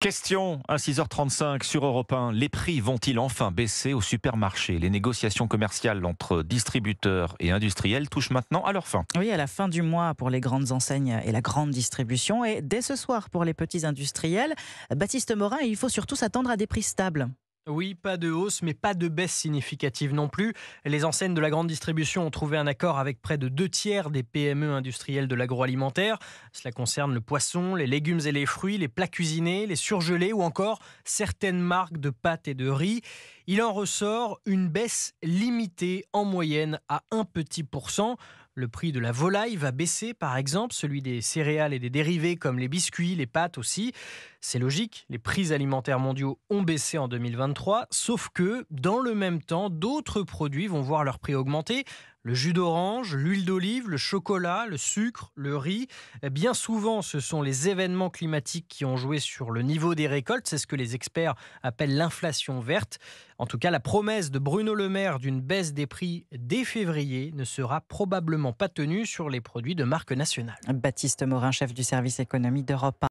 Question à 6h35 sur Europe 1. Les prix vont-ils enfin baisser au supermarché Les négociations commerciales entre distributeurs et industriels touchent maintenant à leur fin. Oui, à la fin du mois pour les grandes enseignes et la grande distribution et dès ce soir pour les petits industriels. Baptiste Morin, il faut surtout s'attendre à des prix stables. Oui, pas de hausse, mais pas de baisse significative non plus. Les enseignes de la grande distribution ont trouvé un accord avec près de deux tiers des PME industrielles de l'agroalimentaire. Cela concerne le poisson, les légumes et les fruits, les plats cuisinés, les surgelés ou encore certaines marques de pâtes et de riz. Il en ressort une baisse limitée en moyenne à un petit pourcent. Le prix de la volaille va baisser, par exemple, celui des céréales et des dérivés comme les biscuits, les pâtes aussi. C'est logique, les prix alimentaires mondiaux ont baissé en 2023, sauf que, dans le même temps, d'autres produits vont voir leur prix augmenter. Le jus d'orange, l'huile d'olive, le chocolat, le sucre, le riz. Eh bien souvent, ce sont les événements climatiques qui ont joué sur le niveau des récoltes. C'est ce que les experts appellent l'inflation verte. En tout cas, la promesse de Bruno Le Maire d'une baisse des prix dès février ne sera probablement pas tenue sur les produits de marque nationale. Baptiste Morin, chef du service économie d'Europe.